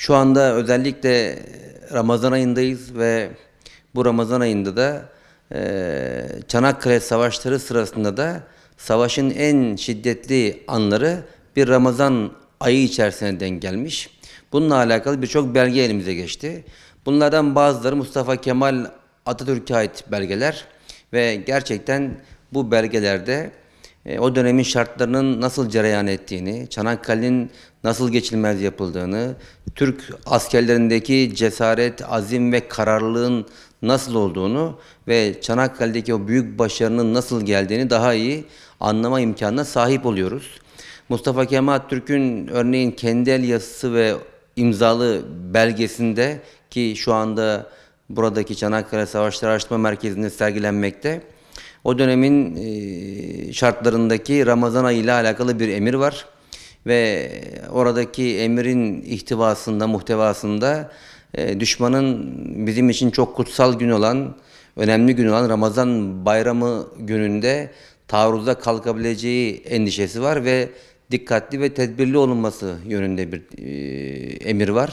Şu anda özellikle Ramazan ayındayız ve bu Ramazan ayında da e, Çanakkale savaşları sırasında da savaşın en şiddetli anları bir Ramazan ayı içerisine denk gelmiş. Bununla alakalı birçok belge elimize geçti. Bunlardan bazıları Mustafa Kemal Atatürk'e ait belgeler ve gerçekten bu belgelerde e, o dönemin şartlarının nasıl cereyan ettiğini, Çanakkale'nin nasıl geçilmez yapıldığını, Türk askerlerindeki cesaret, azim ve kararlılığın nasıl olduğunu ve Çanakkale'deki o büyük başarının nasıl geldiğini daha iyi anlama imkanına sahip oluyoruz. Mustafa Kemal Türk'ün örneğin kendi el yazısı ve imzalı belgesinde ki şu anda buradaki Çanakkale Savaşları Araştırma Merkezi'nde sergilenmekte o dönemin e, şartlarındaki Ramazan ayı ile alakalı bir emir var ve oradaki emirin ihtivasında, muhtevasında e, düşmanın bizim için çok kutsal gün olan, önemli gün olan Ramazan bayramı gününde taarruza kalkabileceği endişesi var ve dikkatli ve tedbirli olunması yönünde bir e, emir var.